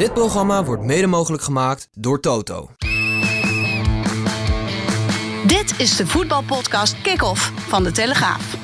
Dit programma wordt mede mogelijk gemaakt door Toto. Dit is de voetbalpodcast Kick-Off van De Telegraaf.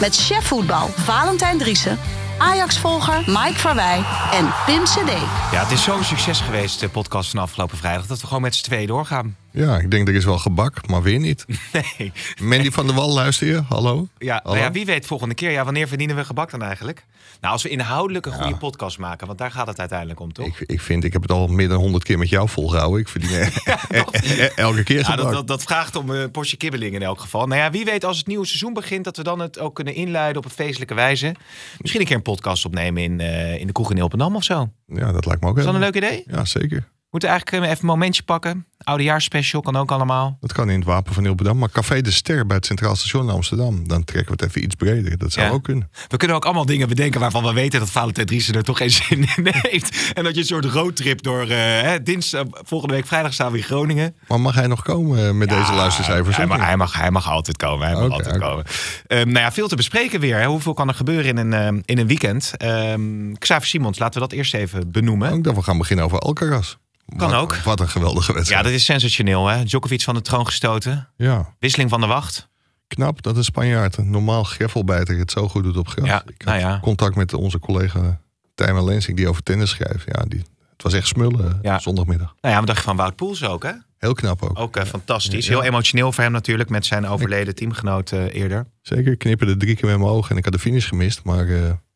Met chef voetbal Valentijn Driessen Ajax-volger Mike Verwij en Pim CD. Ja, het is zo'n succes geweest, de podcast van afgelopen vrijdag, dat we gewoon met z'n tweeën doorgaan. Ja, ik denk er is wel gebak, maar weer niet. Nee. Mandy van der Wal, luister je? Hallo? Ja, Nou ja, wie weet volgende keer. Ja, wanneer verdienen we gebak dan eigenlijk? Nou, als we inhoudelijk een goede ja. podcast maken. Want daar gaat het uiteindelijk om, toch? Ik, ik vind, ik heb het al meer dan honderd keer met jou volgehouden. Ik verdien e- e- e- elke keer gebak. Dat, dat, dat, vraagt om een Porsche kibbeling in elk geval. Nou ja, wie weet als het nieuwe seizoen begint... dat we dan het ook kunnen inluiden op een feestelijke wijze. Misschien een keer een podcast opnemen in, eh, in de kroeg in Ilpendam of zo. Ja, dat lijkt me ook Is dat een leuk idee? Ja, zeker moeten eigenlijk eh, even een momentje pakken. Oudejaarspecial kan ook allemaal. Dat kan in het Wapen van Hilberdam. Maar Café de Ster bij het Centraal Station in Amsterdam. Dan trekken we het even iets breder. Dat zou ook kunnen. We kunnen ook allemaal dingen bedenken waarvan we weten dat Valentijn Driessen er toch geen zin in heeft. En dat je een soort roadtrip door eh, dinsdag, volgende week vrijdag staan we in Groningen. Maar mag hij nog komen eh, met deze luistercijfers? Hij mag, hij, mag, hij mag altijd komen. Hij mag altijd komen. Um, nou ja, veel te bespreken weer. Hoeveel kan er gebeuren in een, ehm, in een weekend? Um, Xavier Simons, laten we dat eerst even benoemen. Ook gaan we gaan beginnen over Alcaraz. Kan wat, ook. Wat een geweldige wedstrijd. Ja, dat is sensationeel. Hè? Djokovic van de troon gestoten. Ja. Wisseling van de wacht. Knap dat een Spanjaard, een normaal greffelbijter, het zo goed doet op gras. Ja, nou contact met onze collega Tijmen Lensing, die over tennis schrijft. Ja, die, het was echt smullen eh, zondagmiddag. Nou ja, we dachten van Wout Poels ook, hè? Heel knap ook. Ook eh, fantastisch. Heel emotioneel voor hem natuurlijk, met zijn overleden teamgenoot eh, eerder. Zeker, knipperde drie keer met mijn ogen en ik had de finish gemist. Maar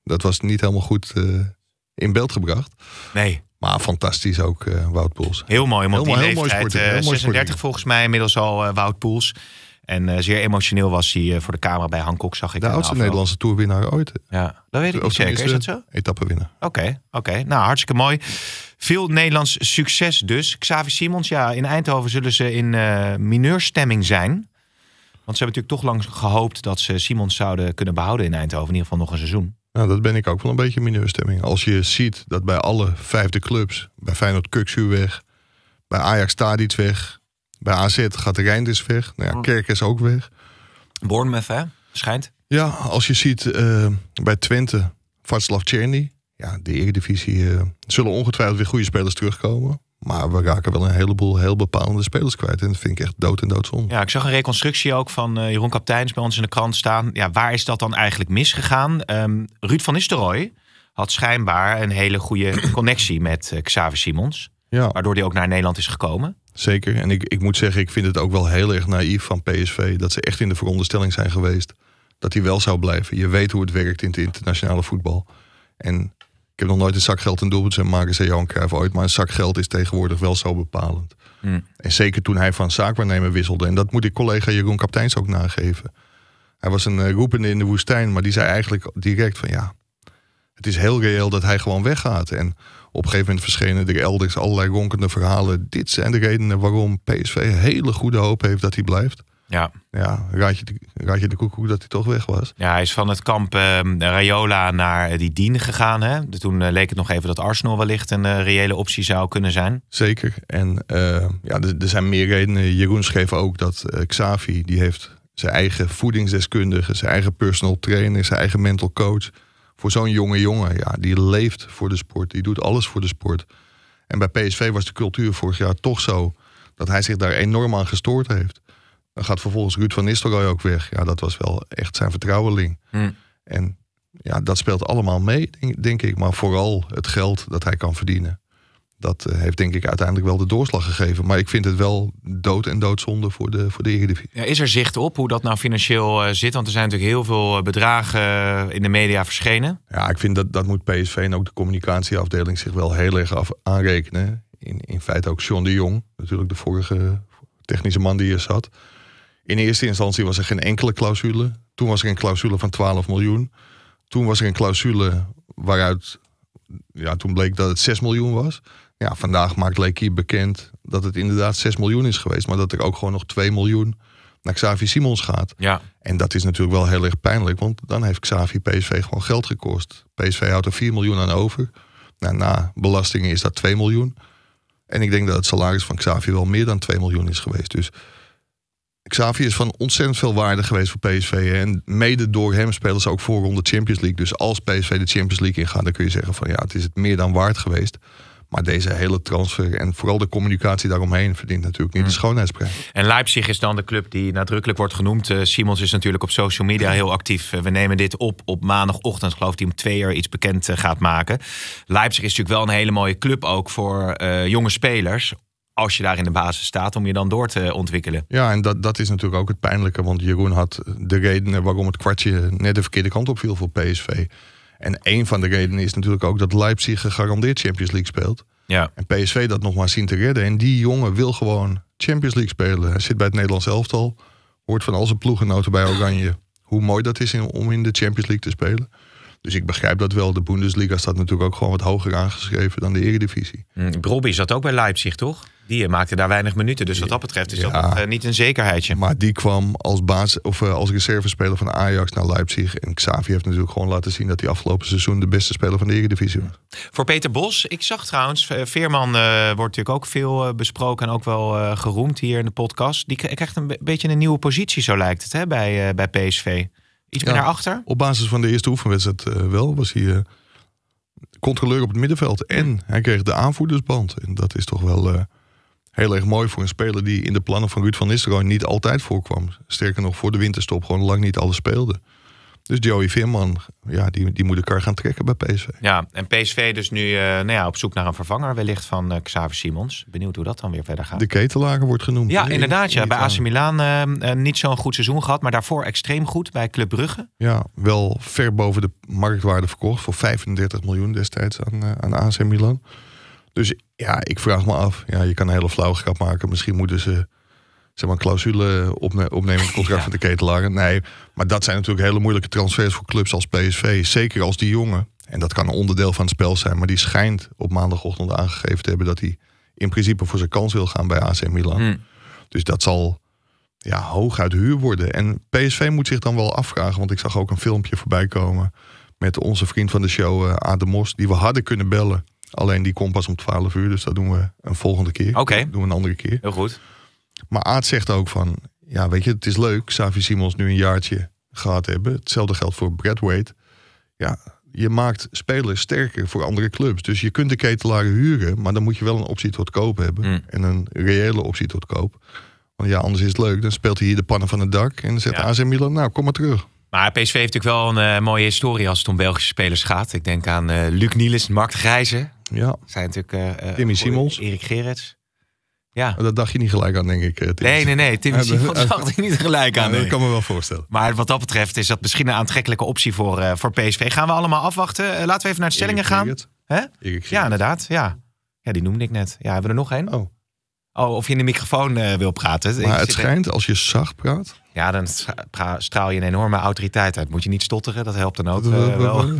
dat was niet helemaal goed in beeld gebracht. Nee. Maar fantastisch ook eh, Wout Poels. Heel mooi, want die leeftijd, eh, mooi 36 volgens mij inmiddels al eh, Wout Poels. En zeer emotioneel was hij voor de camera bij Hancock, zag ik. De oudste Nederlandse toerwinnaar ooit. Ja, dat weet ik niet zeker. Is dat zo? Etappenwinnaar. Oké, oké. Nou, hartstikke mooi. Veel Nederlands succes dus. Xavi Simons, ja, in Eindhoven zullen ze in uh, mineurstemming zijn. Want ze hebben natuurlijk toch lang gehoopt dat ze Simons zouden kunnen behouden in Eindhoven. In ieder geval nog een seizoen. Nou, dat ben ik ook wel een beetje mineurstemming. Als je ziet dat bij alle vijfde clubs, bij Feyenoord Kuxu weg, bij Ajax Stadiet weg, bij AZ gaat de Reinders weg, nou ja, mm. Kerk is ook weg. Bournemouth hè, schijnt. Ja, als je ziet eh, bij Twente, Václav Czerny, ja, de Eredivisie uh, zullen ongetwijfeld weer goede spelers terugkomen. Maar we raken wel een heleboel heel bepalende spelers kwijt. En dat vind ik echt dood en doodzonde. Ja, ik zag een reconstructie ook van eh, Jeroen Kapteins bij ons in de krant staan. Ja, waar is dat dan eigenlijk misgegaan? Ehm, Ruud van Nistelrooy had schijnbaar een hele goede connectie met uh, eh, Xavier Simons. Ja. Waardoor die ook naar Nederland is gekomen. Zeker. En ik, ik moet zeggen, ik vind het ook wel heel erg naïef van PSV. Dat ze echt in de veronderstelling zijn geweest dat hij wel zou blijven. Je weet hoe het werkt in het internationale voetbal. En ik heb nog nooit een zak geld en doelpunt zijn maken, zei Johan Cruijff ooit. Maar een zak geld is tegenwoordig wel zo bepalend. Hmm. En zeker toen hij van zaakwaarnemer wisselde. En dat moet ik collega Jeroen Kapteins ook nageven. Hij was een eh, roepende in de woestijn, maar die zei eigenlijk direct van ja... Het is heel reëel dat hij gewoon weggaat. En op een gegeven moment verschenen er elders allerlei ronkende verhalen. Dit zijn de redenen waarom PSV hele goede hoop heeft dat hij blijft. Ja. Ja, raad je, raad je de koekoek dat hij toch weg was. Ja, hij is van het kamp uh, ehm, Rayola naar die Dien gegaan. Hè? toen eh, leek het nog even dat Arsenal wellicht een eh, reële optie zou kunnen zijn. Zeker. En ehm, ja, er zijn meer redenen. Jeroen schreef ook dat eh, Xavi, die heeft zijn eigen voedingsdeskundige, zijn eigen personal trainer, zijn eigen mental coach. Voor zo'n jonge jongen, ja, die leeft voor de sport. Die doet alles voor de sport. En bij PSV was de cultuur vorig jaar toch zo dat hij zich daar enorm aan gestoord heeft. Dan gaat vervolgens Ruud van Nistelrooy ook weg. Ja, dat was wel echt zijn vertrouweling. Hmm. En ja, dat speelt allemaal mee, denk, ik. Maar vooral het geld dat hij kan verdienen. Dat eh, heeft denk ik uiteindelijk wel de doorslag gegeven. Maar ik vind het wel dood en doodzonde voor de, voor de Eredivisie. Ja, is er zicht op hoe dat nou financieel eh, zit? Want er zijn natuurlijk heel veel eh, bedragen in de media verschenen. Ja, ik vind dat, dat moet PSV en ook de communicatieafdeling zich wel heel erg af, aanrekenen. In, in feite ook Sean de Jong, natuurlijk de vorige technische man die hier zat. In eerste instantie was er geen enkele clausule. Toen was er een clausule van 12 miljoen. Toen was er een clausule waaruit ja, toen bleek dat het 6 miljoen was. Ja, vandaag maakt Leekie bekend dat het inderdaad 6 miljoen is geweest. Maar dat er ook gewoon nog 2 miljoen naar Xavi Simons gaat. Ja. En dat is natuurlijk wel heel erg pijnlijk. Want dan heeft Xavi PSV gewoon geld gekost. PSV houdt er 4 miljoen aan over. Nou, na belastingen is dat 2 miljoen. En ik denk dat het salaris van Xavi wel meer dan 2 miljoen is geweest. Dus Xavi is van ontzettend veel waarde geweest voor PSV. En mede door hem spelen ze ook de Champions League. Dus als PSV de Champions League ingaat, dan kun je zeggen van ja, het is het meer dan waard geweest. Maar deze hele transfer en vooral de communicatie daaromheen verdient natuurlijk niet de hmm. schoonheidsprijs. En Leipzig is dan de club die nadrukkelijk wordt genoemd. Eh, Simons is natuurlijk op social media heel actief. Eh, we nemen dit op op maandagochtend, geloof ik, die om twee uur iets bekend eh, gaat maken. Leipzig is natuurlijk wel een hele mooie club ook voor jonge spelers als je daar in de basis staat, om je dan door te ontwikkelen. Ja, en dat, dat is natuurlijk ook het pijnlijke. Want Jeroen had de redenen waarom het kwartje net de verkeerde kant op viel voor PSV. En een van de redenen is natuurlijk ook dat Leipzig gegarandeerd Champions League speelt. Ja. En PSV dat nog maar zien te redden. En die jongen wil gewoon Champions League spelen. Hij zit bij het Nederlands elftal. Hoort van al zijn ploegenoten bij Oranje. Hoe mooi dat is om in de Champions League te spelen. Dus ik begrijp dat wel. De Bundesliga staat natuurlijk ook gewoon wat hoger aangeschreven dan de Eredivisie. Mm, Brobbey zat ook bij Leipzig, toch? Die eh, maakte daar weinig minuten. Dus wat dat betreft is dat eh, niet een zekerheidje. Maar die kwam als, baas, of, uh, als reservespeler van Ajax naar Leipzig. En Xavi heeft natuurlijk gewoon laten zien dat hij afgelopen seizoen de beste speler van de Eredivisie was. Voor Peter Bos, ik zag trouwens, Veerman wordt natuurlijk ook veel besproken en ook wel geroemd hier in de podcast. Die krijgt een beetje een nieuwe positie, zo lijkt het, hè, bij, bij PSV. Iets meer achter? Op basis van de eerste oefenwedstrijd eh, wel. Was hij uh, controleur op het middenveld. En hij kreeg de aanvoerdersband. En dat is toch wel eh, heel erg mooi voor een speler die in de plannen van Ruud van Nistelrooy niet altijd voorkwam. Sterker nog, voor de winterstop gewoon lang niet alles speelde. Dus Joey Veerman, ja, die, die moet elkaar gaan trekken bij PSV. Ja, en PSV dus nu uh, nou ja, op zoek naar een vervanger wellicht van uh, eh, Xavier Simons. Benieuwd hoe dat dan weer verder gaat. De ketelager wordt genoemd. Ja, inderdaad. Ja. bij AC Milan eh, niet zo'n goed seizoen gehad, maar daarvoor extreem goed bij Club Brugge. Ja, wel ver boven de marktwaarde verkocht voor 35 miljoen destijds aan, aan AC Milan. Dus ja, ik vraag me af. Ja, je kan een hele flauwe grap maken. Misschien moeten ze zeg maar, een clausule opnemen in het contract van de ketelaar. Nee, maar dat zijn natuurlijk hele moeilijke transfers voor clubs als PSV. Zeker als die jongen, en dat kan een onderdeel van het spel zijn, maar die schijnt op maandagochtend aangegeven te hebben dat hij in principe voor zijn kans wil gaan bij AC Milan. Hmm. Dus dat zal ja, uit huur worden. En PSV moet zich dan wel afvragen, want ik zag ook een filmpje voorbij komen met onze vriend van de show, uh, Mos die we hadden kunnen bellen. Alleen die komt pas om 12 uur, dus dat doen we een volgende keer. Oké. Doen we een andere keer. Heel goed. Maar Aad zegt ook van, ja weet je, het is leuk, Savi Simons nu een jaartje gehad hebben. Hetzelfde geldt voor Bradwaite. Ja, je maakt spelers sterker voor andere clubs. Dus je kunt de ketelaren huren, maar dan moet je wel een optie tot koop hebben. Hmm. En een reële optie tot koop. Want ja, anders is het leuk. Dan speelt hij hier de pannen van het dak en dan zegt ja. AC Milan, nou kom maar terug. Maar PSV heeft natuurlijk wel een eh, mooie historie als het om Belgische spelers gaat. Ik denk aan eh, Luc Niels, Mark Grijze. Ja. Zijn natuurlijk uh, Timmy Simons. Erik Gerrits. Ja. Oh, dat dacht je niet gelijk aan, denk ik. Eh, Tim. Nee, nee, nee. Tim Simons dacht ik niet gelijk aan. ik dat kan me wel voorstellen. Maar wat dat betreft is dat misschien een aantrekkelijke optie voor, eh, voor PSV. Gaan we allemaal afwachten. Eh, laten we even naar de stellingen gaan. Ja, inderdaad. Ja. ja, die noemde ik net. Ja, hebben we er nog één? Oh. oh. of je in de microfoon wil praten. Maar het schijnt, als je zacht praat... Ja, dan straal je een enorme autoriteit uit. Moet je niet stotteren, dat helpt dan ook wel.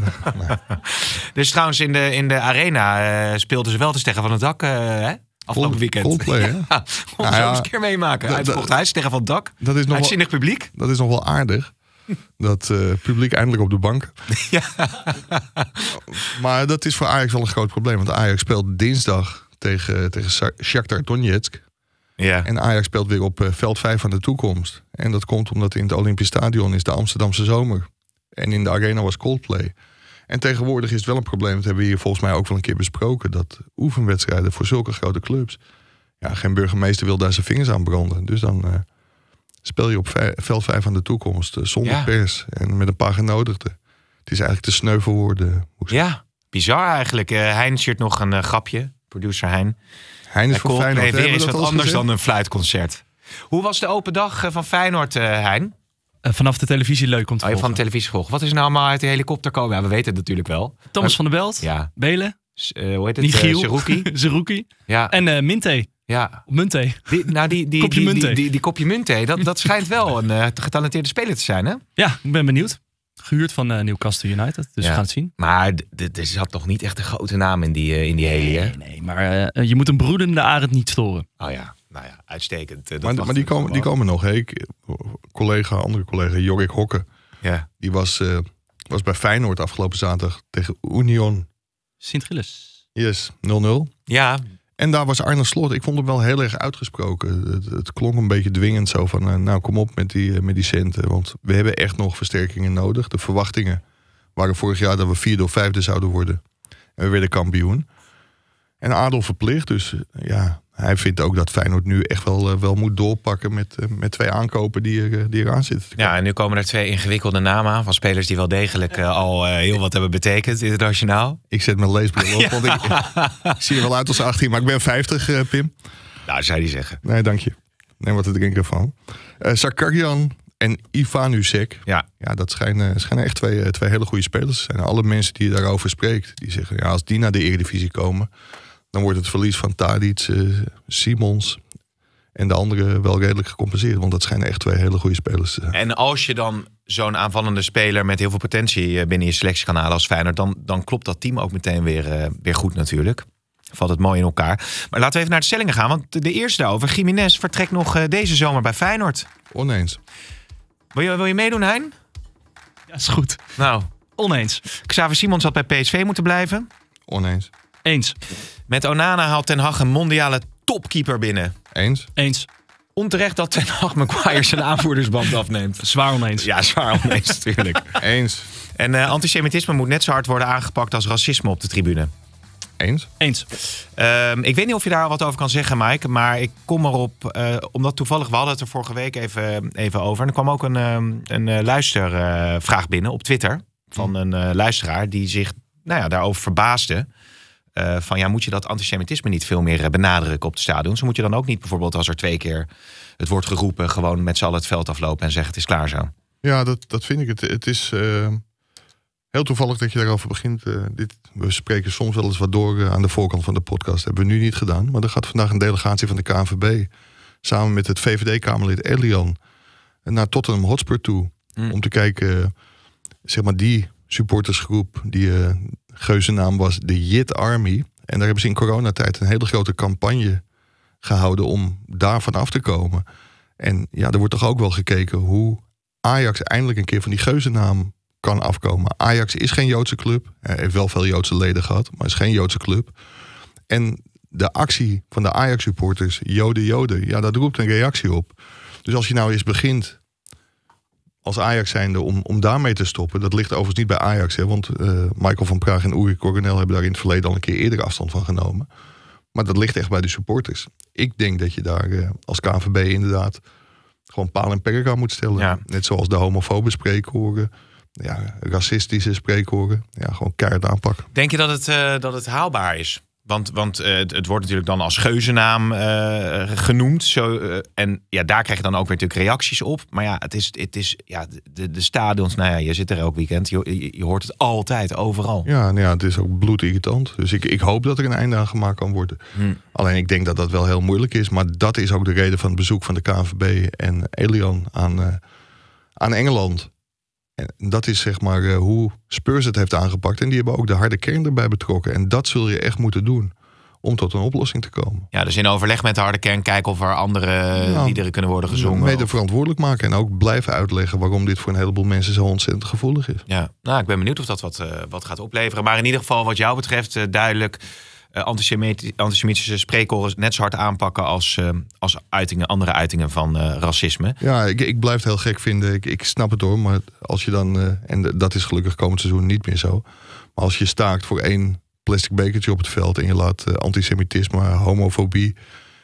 dus trouwens, in de, in de arena speelden ze wel te zeggen van het dak, hè? Afgelopen weekend. Coldplay, ja, nou ja, een keer meemaken. Uitverkocht huis, tegen van dak. Dat is nog publiek. Dat is nog wel aardig. Dat eh, publiek eindelijk op de bank. ja. Maar dat is voor Ajax wel een groot probleem. Want Ajax speelt dinsdag tegen, tegen Shakhtar Donetsk. Ja. En Ajax speelt weer op eh, veld 5 van de toekomst. En dat komt omdat in het Olympisch Stadion is de Amsterdamse zomer. En in de arena was Coldplay. En tegenwoordig is het wel een probleem, dat hebben we hier volgens mij ook wel een keer besproken, dat oefenwedstrijden voor zulke grote clubs, ja, geen burgemeester wil daar zijn vingers aan branden. Dus dan uh, speel je op veld 5 van de toekomst, eh, zonder pers en met een paar genodigden. Het is eigenlijk te sneu voor Ja, bizar eigenlijk. Uh, Hein nog een grapje, producer Hein. Heinz is voor Feyenoord. Nee, weer is wat anders dan een fluitconcert. Hoe was de open dag van Feyenoord, Hein? Eh, vanaf de televisie leuk om te oh, volgen. Van de televisie volgen. Wat is nou maar uit de helikopter komen? Ja, we weten het natuurlijk wel. Thomas van der Belt. Ja. Belen. Uh, hoe heet het? Nigiel. Zerouki. Eh, ja. En uh, Ja. Munte. Die, nou, die, die, kopje die, Die, die, die, kopje Munte, dat, dat schijnt wel een getalenteerde speler te zijn, hè? Ja, ik ben benieuwd. Gehuurd van Newcastle United, dus we gaan het zien. Maar er zat toch niet echt een grote naam in die, in die hele, Nee, nee maar je moet een broedende arend niet storen. Oh ja nou ja, uitstekend. Eh, maar, die, komen, die komen nog. Hey, collega, andere collega, Jorik Hokke. Ja. Die was, eh, was bij Feyenoord afgelopen zaterdag tegen Union. Sint-Gilles. Yes, 0-0. Ja. En daar was Arne Slot. Ik vond hem wel heel erg uitgesproken. Het, klonk een beetje dwingend zo van... Eh, nou, kom op met die, met die centen. Want we hebben echt nog versterkingen nodig. De verwachtingen waren vorig jaar dat we vierde of vijfde zouden worden. En we werden kampioen. En adel verplicht. Dus ja, hij vindt ook dat Feyenoord nu echt wel, eh, wel moet doorpakken met, eh, met twee aankopen die, er, eh, eraan zitten. Ja, en nu komen er twee ingewikkelde namen aan van spelers die wel degelijk al heel wat hebben betekend internationaal. Ik zet mijn leesbril op, ik, zie je wel uit als 18, maar ik ben 50, Pim. Nou, zou die zeggen. Nee, dank je. Neem wat te drinken van. Sakarjan en Ivan Usek. Ja. ja, dat schijnen, schijnen echt twee, twee hele goede spelers zijn. Alle mensen die je daarover spreekt, die zeggen ja, als die naar de Eredivisie komen dan wordt het verlies van Tadic, eh, Simons en de anderen wel redelijk gecompenseerd. Want dat schijnen echt twee hele goede spelers te zijn. En als je dan zo'n aanvallende speler met heel veel potentie eh, binnen je selectie kan halen als Feyenoord... dan, dan klopt dat team ook meteen weer, eh, weer goed natuurlijk. Valt het mooi in elkaar. Maar laten we even naar de stellingen gaan. Want de eerste over Jiménez vertrekt nog deze zomer bij Feyenoord. Oneens. Wil je, wil je meedoen, Hein? Dat is goed. Nou. Oneens. Xavier Simons had bij PSV moeten blijven. Oneens. Eens. Met Onana haalt Ten Hag een mondiale topkeeper binnen. Eens. Eens. Onterecht dat Ten Hag Maguire zijn aanvoerdersband afneemt. Zwaar oneens. Ja, zwaar oneens, natuurlijk. Eens. En eh, antisemitisme moet net zo hard worden aangepakt als racisme op de tribune. Eens. Eens. Ehm, ik weet niet of je daar al wat over kan zeggen, Mike. Maar ik kom erop, eh, omdat toevallig we hadden het er vorige week even, even over. En er kwam ook een, ehm, een eh, luistervraag binnen op Twitter. Van hmm. een luisteraar die zich nou ja, daarover verbaasde. Eh, van ja, moet je dat antisemitisme niet veel meer eh, benadrukken op de stadion? Zo moet je dan ook niet bijvoorbeeld als er twee keer het wordt geroepen, gewoon met z'n allen het veld aflopen en zeggen het is klaar zo. Ja, dat, dat vind ik. Het, het is eh, heel toevallig dat je daarover begint. dit, we spreken soms wel eens wat door aan de voorkant van de podcast. Dat hebben we nu niet gedaan. Maar er gaat vandaag een delegatie van de KNVB samen met het VVD-Kamerlid Elian naar Tottenham Hotspur toe. Mm. Om te kijken, zeg maar, die supportersgroep die geuzennaam was de Jit Army. En daar hebben ze in coronatijd een hele grote campagne gehouden om daarvan af te komen. En ja, er wordt toch ook wel gekeken hoe Ajax eindelijk een keer van die geuzennaam kan afkomen. Ajax is geen Joodse club. Hij heeft wel veel Joodse leden gehad, maar is geen Joodse club. En de actie van de Ajax-supporters, Joden, Joden, ja, dat roept een reactie op. Dus als je nou eens begint als Ajax zijnde om, om daarmee te stoppen. Dat ligt overigens niet bij Ajax. Hè, want eh, Michael van Praag en Uri Coronel hebben daar in het verleden al een keer eerder afstand van genomen. Maar dat ligt echt bij de supporters. Ik denk dat je daar eh, als KNVB inderdaad gewoon paal en perk aan moet stellen. Net zoals de homofobe spreekhoren. Ja, racistische spreekhoren. Ja, gewoon keihard aanpakken. Denk je dat het, eh, dat het haalbaar is? Want, want eh, het, wordt natuurlijk dan als geuzennaam uh, genoemd. Zo, eh, en ja, daar krijg je dan ook weer natuurlijk reacties op. Maar ja, het is, het is ja, de, de stadions, nou ja, je zit er elk weekend. Je, je, hoort het altijd, overal. Ja, nou ja, het is ook bloedirritant. Dus ik, ik hoop dat er een einde aan gemaakt kan worden. Hm. Alleen ik denk dat dat wel heel moeilijk is. Maar dat is ook de reden van het bezoek van de KNVB en Elian aan, aan Engeland. En dat is zeg maar eh, hoe Spurs het heeft aangepakt. En die hebben ook de harde kern erbij betrokken. En dat zul je echt moeten doen om tot een oplossing te komen. Ja, dus in overleg met de harde kern kijken of er andere nou, liederen kunnen worden gezongen. Mede verantwoordelijk maken en ook blijven uitleggen waarom dit voor een heleboel mensen zo ontzettend gevoelig is. Ja, nou, ik ben benieuwd of dat wat, eh, wat gaat opleveren. Maar in ieder geval, wat jou betreft, eh, duidelijk eh, antisemitische spreekhoren net zo hard aanpakken als, eh, als uitingen, andere uitingen van eh, racisme. Ja, ik, ik blijf het heel gek vinden. Ik, ik snap het hoor, maar als je dan, en dat is gelukkig komend seizoen niet meer zo. Maar als je staakt voor één plastic bekertje op het veld en je laat antisemitisme, homofobie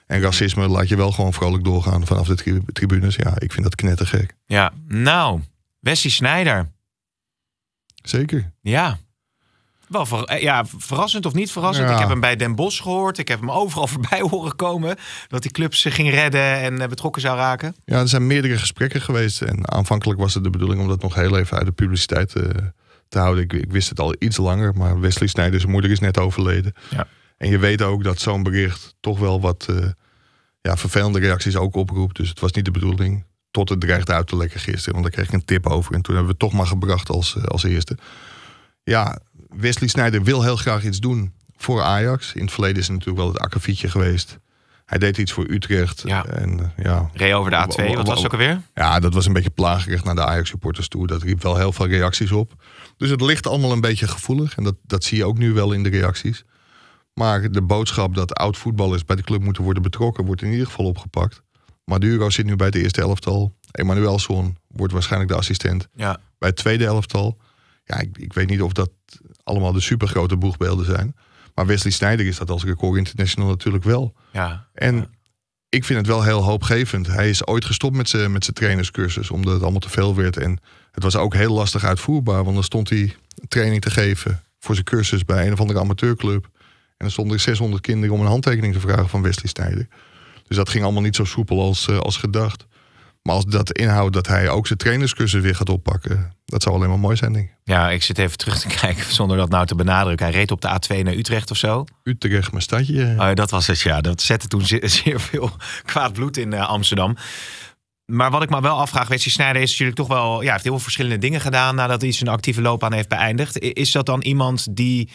en racisme laat je wel gewoon vrolijk doorgaan vanaf de tribunes. Ja, ik vind dat knettergek. Ja, nou, Wessie Snijder. Zeker. Ja, wel eh, ja, verrassend of niet verrassend. Ik heb hem bij Den Bosch gehoord. Ik heb hem overal voorbij horen komen. Dat die club zich ging redden en eh, betrokken zou raken. Ja, er zijn meerdere gesprekken geweest. En aanvankelijk was het de bedoeling om dat nog heel even uit de publiciteit eh, te houden. Ik, ik, wist het al iets langer, maar Wesley Snijders, moeder, is net overleden. Ja. En je weet ook dat zo'n bericht toch wel wat ja, vervelende reacties ook oproept. Dus het was niet de bedoeling. Tot het dreigde uit te lekken gisteren. Want daar kreeg ik een tip over. En toen hebben we het toch maar gebracht als, als eerste. Ja, Wesley Sneijder wil heel graag iets doen voor Ajax. In het verleden is het natuurlijk wel het akkefietje geweest. Hij deed iets voor Utrecht. Ja. En, eh, ja. Ree over de A2, wat was het ook alweer? Ja, dat was een beetje plagerig naar de Ajax-supporters toe. Dat riep wel heel veel reacties op. Dus het ligt allemaal een beetje gevoelig. En dat, dat zie je ook nu wel in de reacties. Maar de boodschap dat oud voetballers bij de club moeten worden betrokken, wordt in ieder geval opgepakt. Maduro zit nu bij de eerste elftal. Emmanuelson wordt waarschijnlijk de assistent ja. bij het tweede elftal. Ja, ik, ik weet niet of dat allemaal de supergrote boegbeelden zijn. Maar Wesley Snijder is dat als record international natuurlijk wel. Ja, en ik vind het wel heel hoopgevend. Hij is ooit gestopt met zijn met trainerscursus, omdat het allemaal te veel werd. En het was ook heel lastig uitvoerbaar, want dan stond hij training te geven voor zijn cursus bij een of andere amateurclub. En dan stonden er 600 kinderen om een handtekening te vragen van Wesley Sneijder. Dus dat ging allemaal niet zo soepel als, eh, als gedacht. Maar als dat inhoudt dat hij ook zijn trainerscursus weer gaat oppakken, dat zou alleen maar mooi zijn, denk ik. Ja, ik zit even terug te kijken zonder dat nou te benadrukken. Hij reed op de A2 naar Utrecht of zo. Utrecht, mijn stadje. Oh, dat was het, ja. Dat zette toen zeer, veel kwaad bloed in eh, Amsterdam. Maar wat ik me wel afvraag, je, Snijder is natuurlijk toch wel. Ja, heeft heel veel verschillende dingen gedaan nadat hij zijn actieve loopbaan heeft beëindigd. Is dat dan iemand die.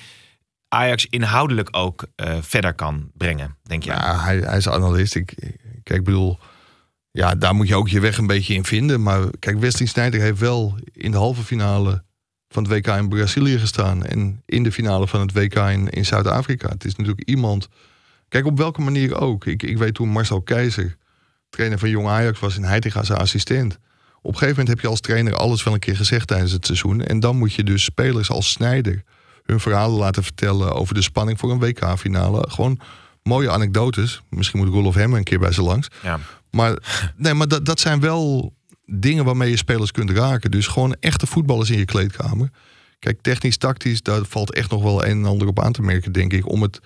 Ajax inhoudelijk ook eh, verder kan brengen, denk je? Ja, nou, hij, hij is analist. kijk, ik bedoel, ja, daar moet je ook je weg een beetje in vinden. Maar kijk, Westing Snijder heeft wel in de halve finale van het WK in Brazilië gestaan. En in de finale van het WK in, in Zuid-Afrika. Het is natuurlijk iemand. Kijk, op welke manier ook. Ik, ik weet toen Marcel Keizer, trainer van Jong Ajax, was in Heitinga zijn assistent. Op een gegeven moment heb je als trainer alles wel een keer gezegd tijdens het seizoen. En dan moet je dus spelers als Snijder hun verhalen laten vertellen over de spanning voor een WK-finale. Gewoon mooie anekdotes. Misschien moet Rolof hem een keer bij ze langs. Ja. Maar, nee, maar dat, dat zijn wel dingen waarmee je spelers kunt raken. Dus gewoon echte voetballers in je kleedkamer. Kijk, technisch, tactisch, daar valt echt nog wel een en ander op aan te merken, denk ik. Om het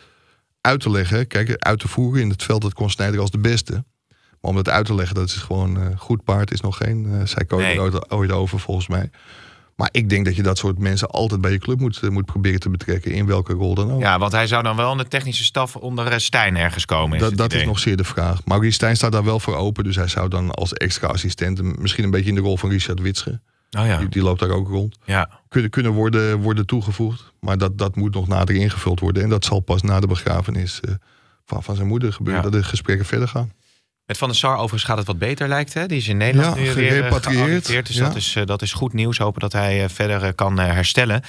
uit te leggen, kijk, uit te voeren in het veld, dat kon Snijder als de beste. Maar om dat uit te leggen, dat is gewoon uh, goed paard, is nog geen uh, eh, psycholoog nee. ooit over volgens mij. Maar ik denk dat je dat soort mensen altijd bij je club moet, eh, moet proberen te betrekken. In welke rol dan ook. Ja, want hij zou dan wel in de technische staf onder eh, Stijn ergens komen. dat, is nog zeer de vraag. Maurice Stijn staat daar wel voor open. Dus hij zou dan als extra assistent misschien een beetje in de rol van Richard Witsche. Oh ja. die, loopt daar ook rond. Ja. Kunnen, kunnen worden, worden toegevoegd. Maar dat, dat moet nog nader ingevuld worden. En dat zal pas na de begrafenis eh, van, van zijn moeder gebeuren. Dat de gesprekken verder gaan. Met Van der Sar overigens gaat het wat beter lijkt. Hè? Die is in Nederland ja, nu gerepatrieerd. Eh, dus ja. dat, is, eh, dat is goed nieuws. Hopen dat hij eh, verder kan herstellen.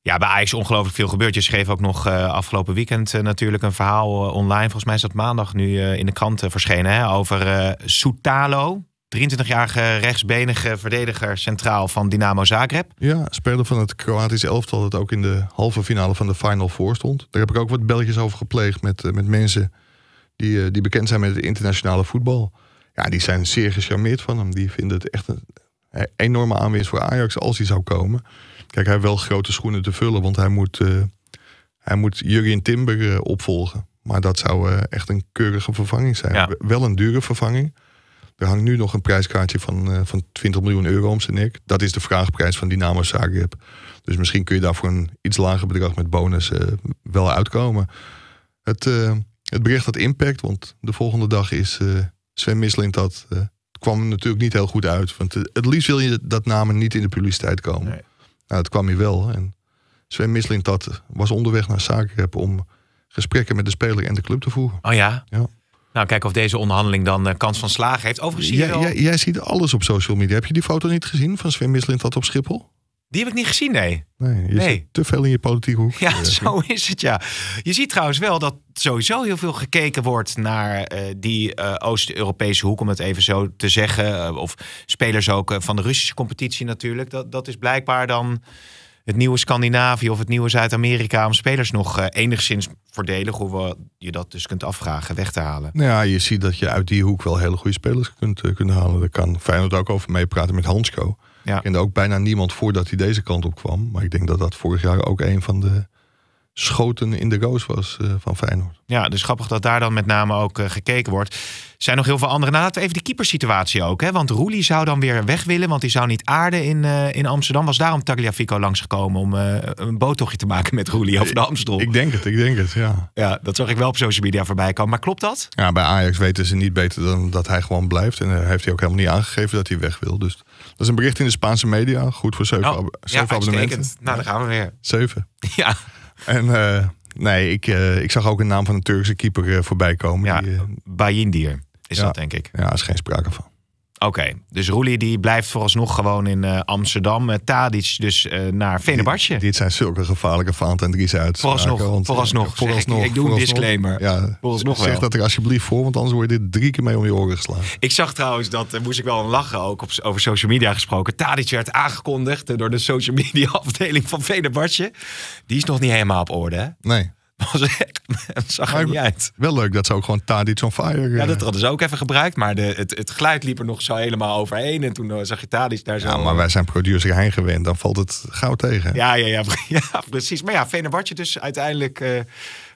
Ja, bij Ajax ongelooflijk veel gebeurd. Je schreef ook nog afgelopen weekend natuurlijk een verhaal online. Volgens mij is dat maandag nu in de krant verschenen. Hè, over Soutalo, 23-jarige rechtsbenige verdediger centraal van Dynamo Zagreb. Ja, speler van het Kroatische elftal dat ook in de halve finale van de Final Four stond. Daar heb ik ook wat belletjes over gepleegd met, met mensen die, eh, die bekend zijn met het internationale voetbal. Ja, die zijn zeer gecharmeerd van hem. Die vinden het echt een eh, enorme aanwinst voor Ajax als hij zou komen. Kijk, hij heeft wel grote schoenen te vullen, want hij moet, uh, hij moet Jurgen Timber opvolgen. Maar dat zou echt een keurige vervanging zijn. Wel een dure vervanging. Er hangt nu nog een prijskaartje van, van 20 miljoen euro om zijn nek. Dat is de vraagprijs van Dynamo Zagreb. Dus misschien kun je daar voor een iets lager bedrag met bonus wel uitkomen. Het, het bericht had impact, want de volgende dag is eh, Sven Mislint dat. Eh, kwam natuurlijk niet heel goed uit. Want eh, het liefst wil je dat namen niet in de publiciteit komen. Nou, dat kwam hier wel. En Sven Mislint was onderweg naar Zagreb om gesprekken met de speler en de club te voeren. Oh ja? ja. Nou, kijk of deze onderhandeling dan kans van slagen heeft. Overigens jij, ziet alles op social media. Heb je die foto niet gezien van Sven Mislint dat op Schiphol? Die heb ik niet gezien, nee. Nee, te veel in je politieke hoek. Ja, zo is het, ja. Je ziet trouwens wel dat sowieso heel veel gekeken wordt naar eh, die eh, Oost-Europese hoek, om het even zo te zeggen. Eh, of spelers ook van de Russische competitie natuurlijk. Dat, dat is blijkbaar dan het nieuwe Scandinavië of het nieuwe Zuid-Amerika om spelers nog enigszins voordelig, hoewel je dat dus kunt afvragen, weg te halen. Nou ja, je ziet dat je uit die hoek wel hele goede spelers kunt, kunnen halen. Daar kan Feyenoord ook over meepraten met Hansko. Ja. Ik kende ook bijna niemand voordat hij deze kant op kwam. Maar ik denk dat dat vorig jaar ook een van de schoten in de goos was eh, van Feyenoord. Ja, dus grappig dat daar dan met name ook eh, gekeken wordt. zijn nog heel veel andere. Nou, laten we even de keepersituatie ook. Hè? Want Roelie zou dan weer weg willen, want hij zou niet aarden in, eh, in Amsterdam. Was daarom Tagliafico langsgekomen om een boottochtje te maken met Roelie over de Amsterdam. Ik denk het, ik denk het, ja. Ja, dat zag ik wel op social media voorbij komen. Maar klopt dat? Ja, bij Ajax weten ze niet beter dan dat hij gewoon blijft. En heeft hij ook helemaal niet aangegeven dat hij weg wil. Dus dat is een bericht in de Spaanse media. Goed voor zeven, oh, ab zeven ja, abonnementen. Nou, daar gaan we weer. Zeven. Ja. En eh, nee, ik, eh, ik zag ook een naam van een Turkse keeper eh, voorbij komen. Ja, Bayindir is dat, denk ik. Ja, daar is geen sprake van. Oké, dus Roelie die blijft vooralsnog gewoon in eh, Amsterdam. Eh, Tadic dus eh, naar Venebartje. Dit, zijn zulke gevaarlijke Vaantendries uit. Vooralsnog, want, vooralsnog. vooralsnog ik, ik, doe een disclaimer. Ja, vooralsnog zeg dat er alsjeblieft voor, want anders word je dit drie keer mee om je oren geslagen. Ik zag trouwens, dat moest ik wel aan lachen, ook op, over social media gesproken. Tadic werd aangekondigd door de social media afdeling van Venebartje. Die is nog niet helemaal op orde, hè? Nee. was echt, zag er niet uit. Wel leuk dat ze ook gewoon Tadic on fire... Eh, ja, dat hadden ze ook even gebruikt, maar de, het, het geluid liep er nog zo helemaal overheen. En toen eh, zag je Tadic daar zo... Ja, maar wij zijn producer Hein gewend, dan valt het gauw tegen. Ja, ja, ja, ja precies. Maar ja, Venerbatje dus uiteindelijk eh,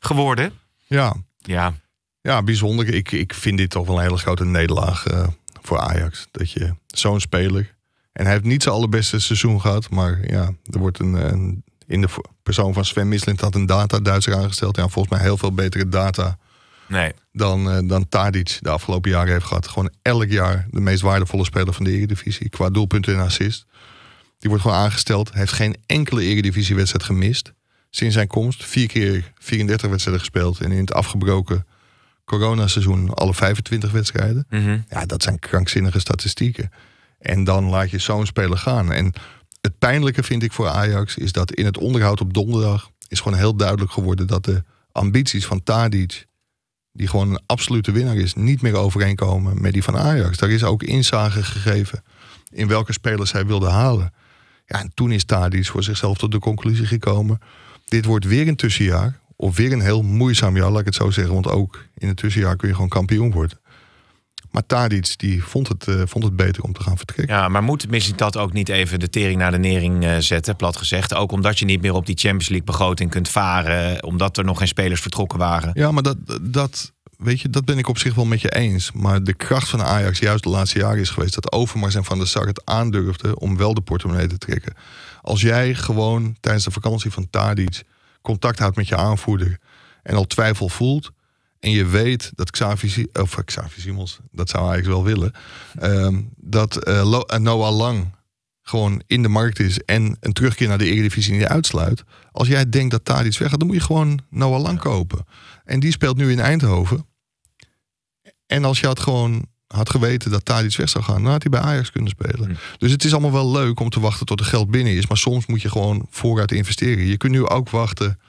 geworden. Ja. Ja. Ja, bijzonder. Ik, ik vind dit toch wel een hele grote nederlaag voor Ajax. Dat je zo'n speler... En hij heeft niet zijn allerbeste seizoen gehad, maar ja, er wordt een, een in de persoon van Sven Mislint had een data-Duitser aangesteld. Ja, volgens mij heel veel betere data nee. dan, uh, dan Tadic de afgelopen jaren heeft gehad. Gewoon elk jaar de meest waardevolle speler van de Eredivisie. Qua doelpunten en assist. Die wordt gewoon aangesteld. Heeft geen enkele Eredivisiewedstrijd gemist. Sinds zijn komst vier keer 34 wedstrijden gespeeld. En in het afgebroken coronaseizoen alle 25 wedstrijden. Mhm. Ja, dat zijn krankzinnige statistieken. En dan laat je zo'n speler gaan. En het pijnlijke vind ik voor Ajax is dat in het onderhoud op donderdag is gewoon heel duidelijk geworden dat de ambities van Tadic, die gewoon een absolute winnaar is, niet meer overeenkomen met die van Ajax. Daar is ook inzage gegeven in welke spelers hij wilde halen. Ja, en toen is Tadic voor zichzelf tot de conclusie gekomen. Dit wordt weer een tussenjaar. Of weer een heel moeizaam jaar, laat ik het zo zeggen. Want ook in het tussenjaar kun je gewoon kampioen worden. Maar Tadic die vond het, eh, vond het beter om te gaan vertrekken. Ja, maar moet misschien dat ook niet even de tering naar de nering eh, zetten, plat gezegd? Ook omdat je niet meer op die Champions League begroting kunt varen. Eh, omdat er nog geen spelers vertrokken waren. Ja, maar dat, dat, weet je, dat ben ik op zich wel met je eens. Maar de kracht van Ajax juist de laatste jaren is geweest... dat Overmars en Van der Sar het aandurfden om wel de portemonnee te trekken. Als jij gewoon tijdens de vakantie van Tadic contact houdt met je aanvoerder... en al twijfel voelt en je weet dat Xavi, of eh, Xavi Simons, dat zou hij eigenlijk wel willen. Ehm, dat eh, eh, Noah Lang gewoon in de markt is en een terugkeer naar de Eredivisie niet uitsluit. Als jij denkt dat daar iets weg gaat, dan moet je gewoon Noah Lang kopen. En die speelt nu in Eindhoven. En als je had gewoon had geweten dat daar iets weg zou gaan, dan had hij bij Ajax kunnen spelen. Hm. Dus het is allemaal wel leuk om te wachten tot er geld binnen is. Maar soms moet je gewoon vooruit investeren. Je kunt nu ook wachten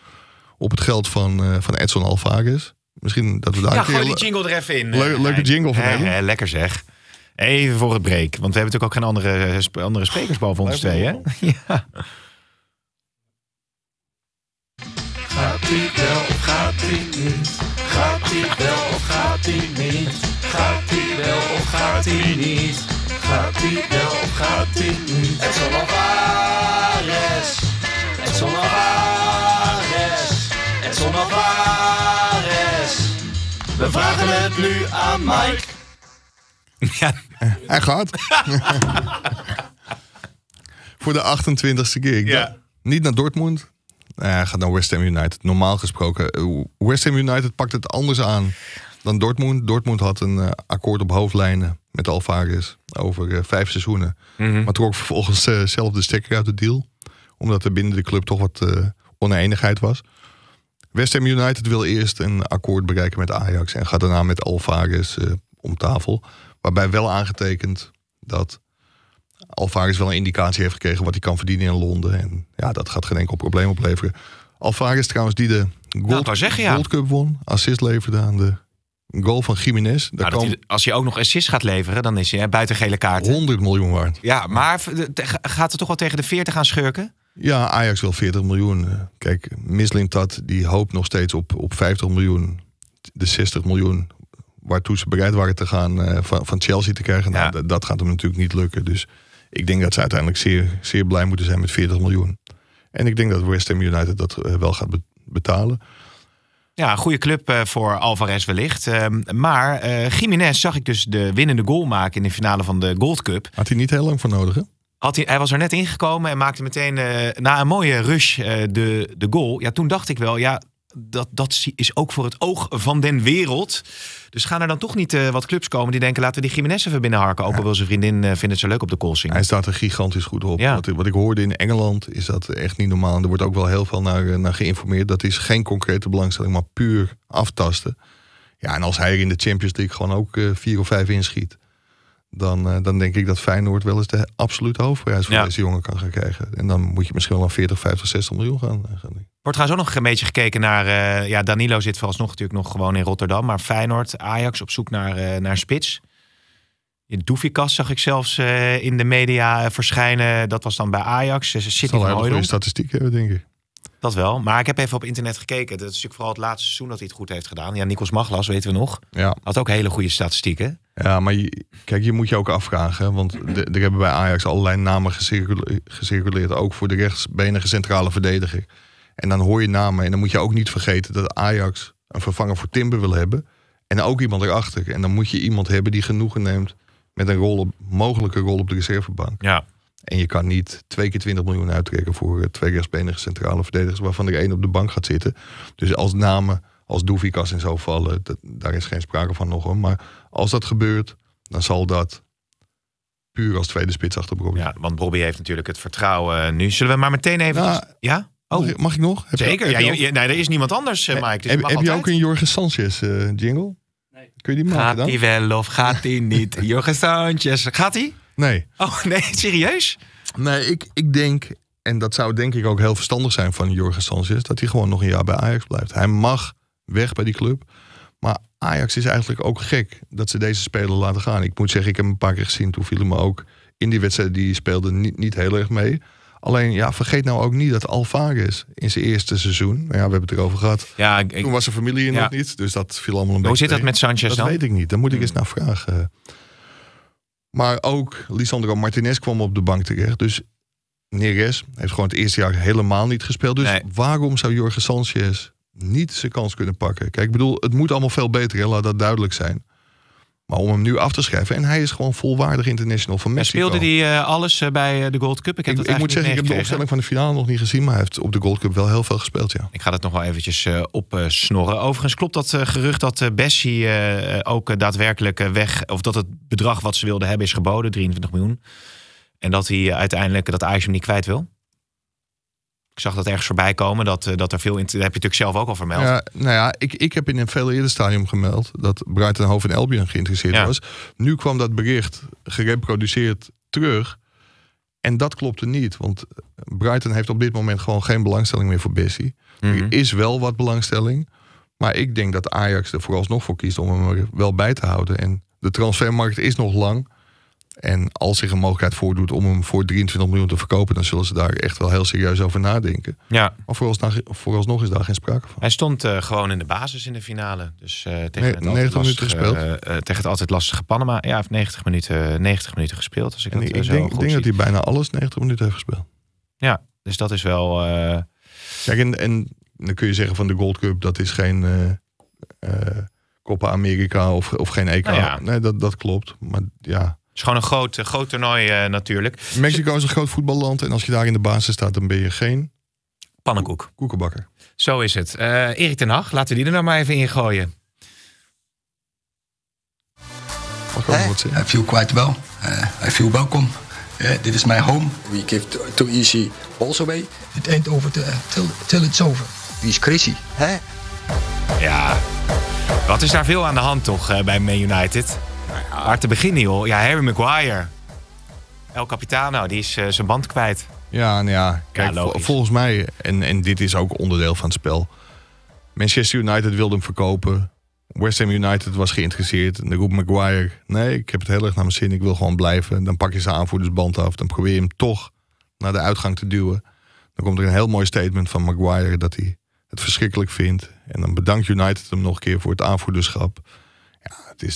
op het geld van, van Edson Alvarez. Misschien dat we daar ja, een gooi die jingle er even in. Le eh, leuke jingle van hebben. ja, lekker zeg. Even voor het break. Want we hebben natuurlijk ook geen andere, eh, sp andere sprekers boven ons twee, hè? Ja. Gaat hij wel of gaat hij niet? Gaat hij wel of gaat hij niet? Gaat hij wel of gaat hij niet? Gaat hij wel of gaat hij niet? Het zal Alvarez. Het zal Alvarez. Het zal we vragen het nu aan Mike. Ja. Hij gaat. Voor de 28ste keer. ja. Niet naar Dortmund. hij gaat naar West Ham United. Normaal gesproken. Eh, West Ham United pakt het anders aan dan Dortmund. Dortmund had een eh, akkoord op hoofdlijnen met Alvarez over eh, vijf seizoenen. Mhm. Maar trok vervolgens zelf de stekker uit de deal. Omdat er binnen de club toch wat oneenigheid was. West Ham United wil eerst een akkoord bereiken met Ajax en gaat daarna met Alvarez eh, om tafel. Waarbij wel aangetekend dat Alvarez wel een indicatie heeft gekregen wat hij kan verdienen in Londen. En ja, dat gaat geen enkel probleem opleveren. Alvarez trouwens die de Gold, nou, Cup won, assist leverde aan de goal van Jiménez. Nou, als hij ook nog assist gaat leveren, dan is hij buiten gele kaart. 100 miljoen waard. Ja, maar gaat het toch wel tegen de 40 aan schurken? Ja, Ajax wil 40 miljoen. Eh, kijk, Mislintat die hoopt nog steeds op, op 50 miljoen. De 60 miljoen waartoe ze bereid waren te gaan eh, van, van Chelsea te krijgen. Nou, dat gaat hem natuurlijk niet lukken. Dus ik denk dat ze uiteindelijk zeer, zeer blij moeten zijn met 40 miljoen. En ik denk dat West Ham United dat eh, wel gaat betalen. Ja, goede club voor Alvarez wellicht. Ehm, maar Jiménez zag ik dus de winnende goal maken in de finale van de Gold Cup. Had hij niet heel lang voor nodig, hè? Had hij, hij was er net ingekomen en maakte meteen eh, na een mooie rush eh, de, de goal. Ja, toen dacht ik wel, ja, dat, dat is ook voor het oog van den wereld. Dus gaan er dan toch niet eh, wat clubs komen die denken... laten we die Jiménez even binnenharken. Ook al wil zijn vriendin uh, vindt het zo leuk op de Colsing. Hij staat er gigantisch goed op. Ja. Wat, wat, ik hoorde in Engeland is dat echt niet normaal. En er wordt ook wel heel veel naar, naar geïnformeerd. Dat is geen concrete belangstelling, maar puur aftasten. Ja, en als hij in de Champions League gewoon ook vier of vijf inschiet... Dan, eh, dan denk ik dat Feyenoord wel eens de absolute hoofdprijs voor deze jongen kan gaan krijgen. En dan moet je misschien wel 40, 50, 60 miljoen gaan. Eh, Wordt trouwens ook nog een beetje gekeken naar... Eh, ja, Danilo zit vooralsnog natuurlijk nog gewoon in Rotterdam. Maar Feyenoord, Ajax op zoek naar, naar spits. In Doefikas zag ik zelfs in de media verschijnen. Dat was dan bij Ajax. Ze zitten in de statistiek hebben, denk ik. Dat wel. Maar ik heb even op internet gekeken. Dat is natuurlijk vooral het laatste seizoen dat hij het goed heeft gedaan. Ja, Nikos Maglas, weten we nog. Ja. Had ook hele goede statistieken. Ja, maar kijk, je moet je ook afvragen. Want er hebben bij Ajax allerlei namen gecirculeerd. Ook voor de rechtsbenige centrale verdediger. En dan hoor je namen. En dan moet je ook niet vergeten dat Ajax een vervanger voor Timber wil hebben. En ook iemand erachter. En dan moet je iemand hebben die genoegen neemt met een rol op, mogelijke rol op de reservebank. Ja. En je kan niet twee keer 20 miljoen uittrekken voor eh, twee rechtsbenige centrale verdedigers, waarvan er één op de bank gaat zitten. Dus als namen als Doevikas en zo vallen, dat, daar is geen sprake van nog hoor. Maar als dat gebeurt, dan zal dat puur als tweede spits achter Ja, want Bobby heeft natuurlijk het vertrouwen eh, nu. Zullen we maar meteen even. Nou, ja? Oh. Mag, ik nog? Zeker. ja, nee, er is niemand anders, eh, Mike. Dus heb, je ook een Jorgen Sanchez jingle? Nee. Kun je die maken gaat dan? die wel of gaat die niet? Jorgen Sanchez. Gaat die? Nee. Oh nee, serieus? Nee, ik, ik denk, en dat zou denk ik ook heel verstandig zijn van Jorgen Sanchez, dat hij gewoon nog een jaar bij Ajax blijft. Hij mag weg bij die club. Maar Ajax is eigenlijk ook gek dat ze deze speler laten gaan. Ik moet zeggen, ik heb hem een paar keer gezien. Toen viel hem ook in die wedstrijd die speelde niet, niet heel erg mee. Alleen, ja, vergeet nou ook niet dat Alvarez in zijn eerste seizoen... Nou ja, we hebben het erover gehad. Ja, Toen was zijn familie er nog niet, dus dat viel allemaal een beetje Hoe zit dat met Sanchez dan? Dat weet ik niet, daar moet ik hmm. eens naar vragen. Maar ook Lisandro Martinez kwam op de bank terecht. Dus Neres heeft gewoon het eerste jaar helemaal niet gespeeld. Dus waarom zou Jorge Sanchez niet zijn kans kunnen pakken? Kijk, ik bedoel, het moet allemaal veel beter, hè? laat dat duidelijk zijn. Maar om hem nu af te schrijven. En hij is gewoon volwaardig international van Mexico. speelde hij eh, alles eh, bij eh, de Gold Cup? Ik, heb ik moet zeggen, ik heb de opstelling van de finale nog niet gezien. Maar hij heeft op de Gold Cup wel heel veel gespeeld, ja. Ik ga dat nog wel eventjes opsnorren. Overigens klopt dat gerucht dat Bessie ook daadwerkelijk weg... of dat het bedrag wat ze wilde hebben is geboden, 23 miljoen. En dat hij uiteindelijk dat Ajax niet kwijt wil? zag dat ergens voorbij komen. Dat, eh, dat er veel Dat heb je natuurlijk zelf ook al vermeld. Ja, nou ja, ik, ik heb in een veel eerder stadium gemeld dat Brighton Hove en Albion geïnteresseerd was. Nu kwam dat bericht gereproduceerd terug. En dat klopte niet, want Brighton heeft op dit moment gewoon geen belangstelling meer voor Bessie. Er mhm. is wel wat belangstelling, maar ik denk dat Ajax er vooralsnog voor kiest om hem er wel bij te houden. En de transfermarkt is nog lang. En als zich een mogelijkheid voordoet om hem voor 23 miljoen te verkopen, dan zullen ze daar echt wel heel serieus over nadenken. Ja. Maar vooralsnog, vooralsnog is daar geen sprake van. Hij stond eh, gewoon in de basis in de finale. Dus uh, tegen, het gespeeld. Eh, tegen het altijd lastige Panama. Ja, hij heeft 90 minuten, 90 minuten gespeeld. Als ik, dat, ik zo denk, goed denk dat hij bijna alles 90 minuten heeft gespeeld. Ja, dus dat is wel. Kijk, en, en, dan kun je zeggen van de Gold Cup, dat is geen. Copa America of, of geen EK. Nou nee, dat, dat klopt. Maar ja, is gewoon een groot, eh, groot toernooi eh, natuurlijk. Mexico is een groot voetballand. En als je daar in de basis staat, dan ben je geen... Pannenkoek. Koekenbakker. Zo is het. Eh, Erik ten Hag, laten we die er nou maar even in gooien. I feel quite well. Uh, I feel welcome. welkom. this is my home. We give too easy also way. It ain't over till, till, it's over. Wie is Chrissy? Ja, wat is daar veel aan de hand toch bij Man United? Nou maar te beginnen, joh. Ja, Harry Maguire. El Capitano, die is eh, zijn band kwijt. Ja, nou ja. Kijk, volgens mij, en, en dit is ook onderdeel van het spel. Manchester United wilde hem verkopen. West Ham United was geïnteresseerd. En de groep Maguire, nee, ik heb het heel erg naar mijn zin. Ik wil gewoon blijven. Dan pak je zijn aanvoerdersband af. Dan probeer je hem toch naar de uitgang te duwen. Dan komt er een heel mooi statement van Maguire dat hij het verschrikkelijk vindt. En dan bedankt United hem nog een keer voor het aanvoerderschap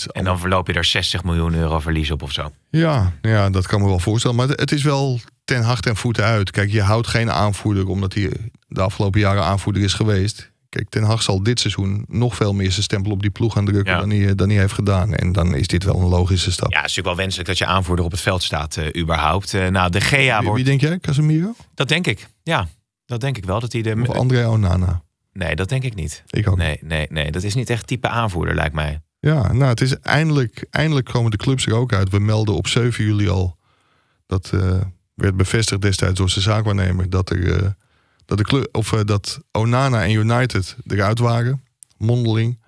en dan verloop je daar 60 miljoen euro verlies op of zo. Ja, ja, dat kan me wel voorstellen. Maar het is wel ten hart en voeten uit. Kijk, je houdt geen aanvoerder omdat hij de afgelopen jaren aanvoerder is geweest. Kijk, Ten Hag zal dit seizoen nog veel meer zijn stempel op die ploeg gaan drukken dan, hij, dan hij heeft gedaan. En dan is dit wel een logische stap. Ja, het is natuurlijk wel wenselijk dat je aanvoerder op het veld staat, eh, überhaupt. Eh, nou, de GA wordt... Wie, denk jij, Casemiro? Dat denk ik, ja. Dat denk ik wel. Dat hij de... Of André Onana? Nee, dat denk ik niet. Ik ook. Nee, nee, nee. Dat is niet echt type aanvoerder, lijkt mij. Ja, nou, het is eindelijk, eindelijk komen de clubs er ook uit. We melden op 7 juli al. Dat uh, werd bevestigd destijds door zijn zaakwaarnemer. Dat, er, eh, dat, de club, of, eh, dat Onana en United eruit waren. Mondeling.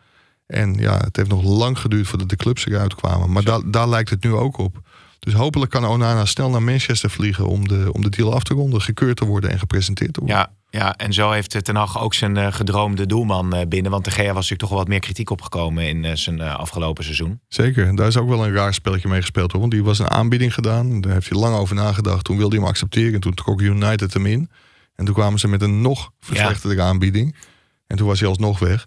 En ja, het heeft nog lang geduurd voordat de clubs eruit kwamen. Maar daar daar lijkt het nu ook op. Dus hopelijk kan Onana snel naar Manchester vliegen om de, om de deal af te ronden, gekeurd te worden en gepresenteerd te worden. Ja, ja, en zo heeft eh, Ten ook zijn eh, gedroomde doelman eh, binnen. Want de Gea was natuurlijk toch wel wat meer kritiek opgekomen in zijn afgelopen seizoen. Zeker, daar is ook wel een raar spelletje mee gespeeld hoor. Want die was een aanbieding gedaan, daar heeft hij lang over nagedacht. Toen wilde hij hem accepteren, en toen trok United hem in. En toen kwamen ze met een nog verslechterde aanbieding. En toen was hij alsnog weg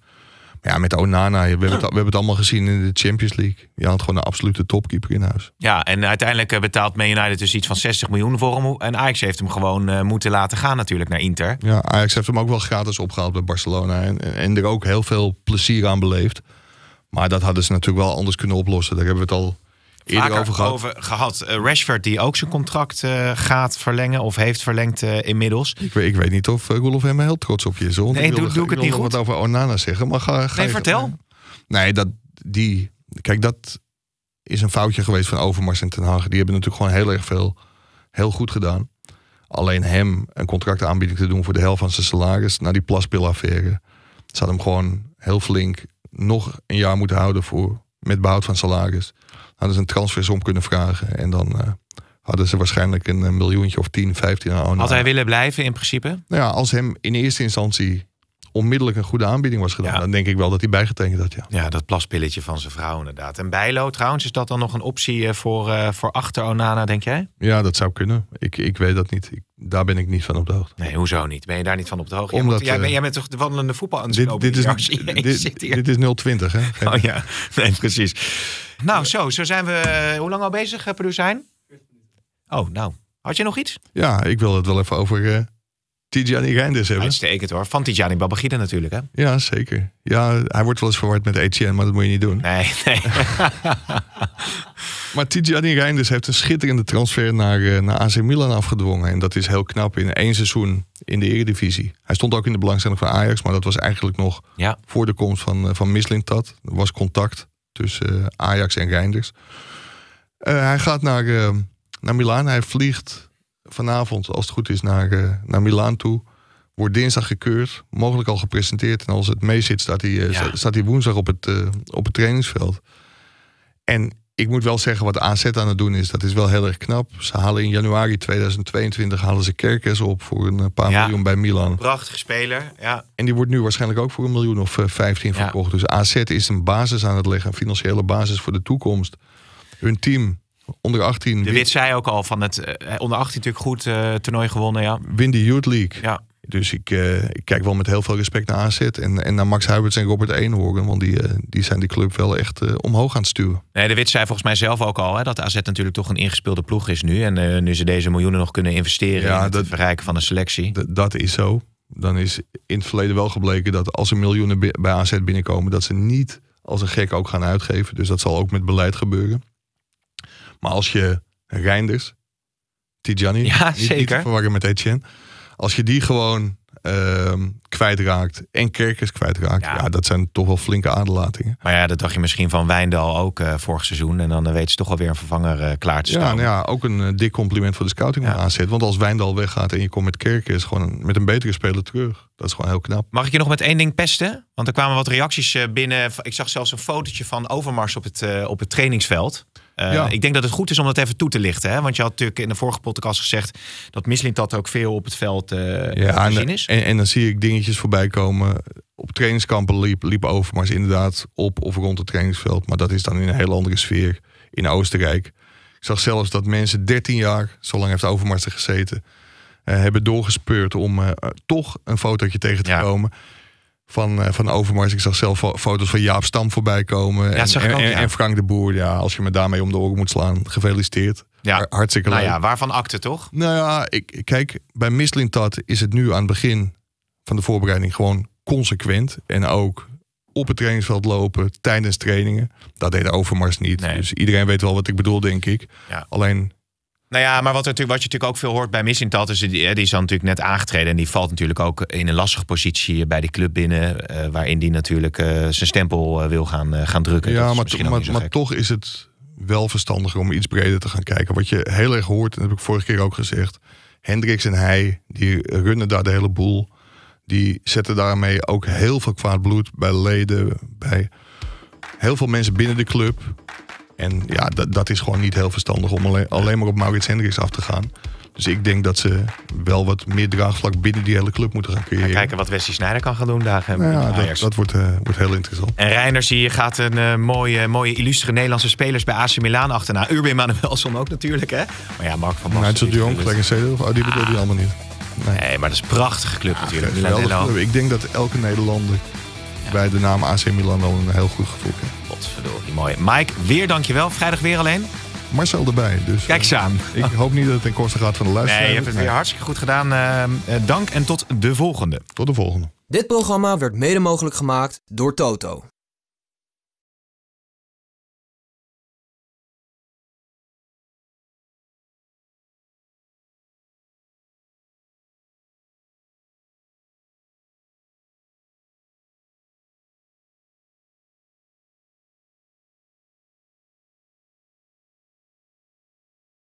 ja, met Onana, we hebben, het, we hebben het allemaal gezien in de Champions League. Je had gewoon een absolute topkeeper in huis. Ja, en uiteindelijk eh, betaalt Man United dus iets van 60 miljoen voor hem. En Ajax heeft hem gewoon eh, moeten laten gaan natuurlijk naar Inter. Ja, Ajax heeft hem ook wel gratis opgehaald bij Barcelona. En, en er ook heel veel plezier aan beleefd. Maar dat hadden ze natuurlijk wel anders kunnen oplossen. Daar hebben we het al eerder over gehad. gehad. Eh, Rashford die ook zijn contract uh, gaat verlengen of heeft verlengd eh, inmiddels. Ik weet, ik weet, niet of Roelof hem heel trots op je is. Nee, doe, wilde, ik, ik het niet goed. wat over Onana zeggen, maar ga, ga Nee, vertel. nee, dat die... Kijk, dat is een foutje geweest van Overmars en Ten Hag. Die hebben natuurlijk gewoon heel erg veel heel goed gedaan. Alleen hem een contractaanbieding te doen voor de helft van zijn salaris... na die plaspilaffaire. Ze hadden hem gewoon heel flink nog een jaar moeten houden voor... met behoud van salaris hadden ze een transfersom kunnen vragen. En dan eh, hadden ze waarschijnlijk een, eh, miljoentje of 10, 15 aan. Had hij willen blijven in principe? Nou ja, als hem in eerste instantie onmiddellijk een goede aanbieding was gedaan, dan denk ik wel dat hij bijgetekend had. Ja, ja dat plaspilletje van zijn vrouw inderdaad. En Bijlo trouwens, is dat dan nog een optie eh, voor, voor achter Onana, denk jij? Ja, dat zou kunnen. Ik, ik weet dat niet. Ik daar ben ik niet van op de hoogte. Nee, hoezo niet? Ben je daar niet van op de hoogte? Omdat, jij, eh, bent, bent toch de wandelende voetbal aan dit, dit, is, dit, is 020, hè? oh ja, nee, precies. Nou, zo, zo zijn we... Eh, hoe lang al bezig, eh, zijn Oh, nou. Had je nog iets? Ja, ik wil het wel even over... Uh, Tijani Reinders hebben. Uitstekend hoor. Van Tijani Babagida natuurlijk, hè? Ja, zeker. Ja, hij wordt wel eens verward met Etienne, maar dat moet je niet doen. Nee, nee. Maar Tijani Reinders heeft een schitterende transfer naar, eh, naar AC Milan afgedwongen. En dat is heel knap in één seizoen in de eredivisie. Hij stond ook in de belangstelling van Ajax. Maar dat was eigenlijk nog voor de komst van, eh, van Mislintat. Er was contact tussen eh, Ajax en Reinders. hij gaat naar, uh, naar Milaan. Hij vliegt vanavond, als het goed is, naar, uh, naar Milaan toe. Wordt dinsdag gekeurd, mogelijk al gepresenteerd. En als het meezit, staat hij, staat hij woensdag op het, op het trainingsveld. En ik moet wel zeggen wat AZ aan het doen is. Dat is wel heel erg knap. Ze halen in januari 2022 halen ze Kerkers op voor een eh, paar miljoen bij Milan. Prachtige speler, ja. En die wordt nu waarschijnlijk ook voor een miljoen of 15 eh, verkocht. Dus AZ is een basis aan het leggen, een financiële basis voor de toekomst. Hun team onder 18. De Wit zei ook al van het eh, onder 18 natuurlijk goed eh, toernooi gewonnen, ja. Win de Youth League. Ja. Dus ik, eh, ik, kijk wel met heel veel respect naar AZ en, en naar Max Huiberts en Robert Eenhoorn. Want die, eh, die zijn die club wel echt eh, omhoog aan het sturen. Nee, de Wit zei volgens mij zelf ook al hè, dat AZ natuurlijk toch een ingespeelde ploeg is nu. En nu ze deze miljoenen nog kunnen investeren ja, in het verrijken van een selectie. Dat is zo. Dan is in het verleden wel gebleken dat als er miljoenen bij AZ binnenkomen... dat ze niet als een gek ook gaan uitgeven. Dus dat zal ook met beleid gebeuren. Maar als je Reinders, Tijani, niet, niet te verwarren met Etienne... Als je die gewoon uh, kwijtraakt en Kerkers kwijtraakt, ja. ja. dat zijn toch wel flinke aderlatingen. Maar ja, dat dacht je misschien van Wijndal ook eh, vorig seizoen. En dan eh, weet ze toch alweer een vervanger eh, klaar te staan. Ja, nou ja, ook een dik compliment voor de scouting ja. aanzet. Want als Wijndal weggaat en je komt met Kerkers, gewoon met een betere speler terug. Dat is gewoon heel knap. Mag ik je nog met één ding pesten? Want er kwamen wat reacties binnen. Ik zag zelfs een fotootje van Overmars op het, op het trainingsveld. Eh, ja. Ik denk dat het goed is om dat even toe te lichten. Hè? Want je had natuurlijk in de vorige podcast gezegd dat Misling dat ook veel op het veld uh, ja, te zien is. En, dan zie ik dingetjes voorbij komen. Op trainingskampen liep, liep Overmars inderdaad op of rond het trainingsveld. Maar dat is dan in een heel andere sfeer in Oostenrijk. Ik zag zelfs dat mensen 13 jaar, zo lang heeft Overmars er gezeten... Eh, hebben doorgespeurd om toch een fotootje tegen te ja. komen van, eh, van Overmars. Ik zag zelf foto's van Jaap Stam voorbij komen. en, en, Frank de Boer. Ja, als je me daarmee om de oren moet slaan, gefeliciteerd. Ja. Hartstikke nou leuk. Nou ja, waarvan acte toch? Nou ja, ik, kijk, bij Mislintat is het nu aan het begin van de voorbereiding gewoon consequent. En ook op het trainingsveld lopen tijdens trainingen. Dat deed Overmars niet. Dus iedereen weet wel wat ik bedoel, denk ik. Alleen nou ja, maar wat, er, wat je natuurlijk ook veel hoort bij Missintat is, die, die is dan natuurlijk net aangetreden. En die valt natuurlijk ook in een lastige positie bij de club binnen. Eh, waarin die natuurlijk eh, zijn stempel eh, wil gaan, gaan drukken. Ja, maar, maar, maar toch is het wel verstandiger om iets breder te gaan kijken. Wat je heel erg hoort, en dat heb ik vorige keer ook gezegd. Hendricks en hij, die runnen daar de hele boel. Die zetten daarmee ook heel veel kwaad bloed bij leden, bij heel veel mensen binnen de club. En ja, dat, is gewoon niet heel verstandig om alleen, maar op Maurits Hendricks af te gaan. Dus ik denk dat ze wel wat meer draagvlak binnen die hele club moeten gaan creëren. kijken wat Wesley Sneijder kan gaan doen daar. Nou ja, dat, wordt, uh, wordt, heel interessant. En Reiners hier gaat een eh, mooie, mooie illustre Nederlandse spelers bij AC Milan achterna. Urbin Manuelson ook natuurlijk, hè? Maar ja, Mark van Basten. Nigel de Jong, Clarence Oh, die bedoel je ah. allemaal niet. Nee. maar dat is een prachtige club natuurlijk. Ik denk dat elke Nederlander bij de naam AC Milan al een heel goed gevoel heeft. Godverdorie, mooi. Mike, weer dankjewel. Vrijdag weer alleen. Marcel erbij. Dus, Kijk eens eh, aan. ik hoop niet dat het ten koste gaat van de luisteraar. Nee, je hebt het weer hartstikke goed gedaan. Eh, eh, dank en tot de volgende. Tot de volgende. Dit programma werd mede mogelijk gemaakt door Toto.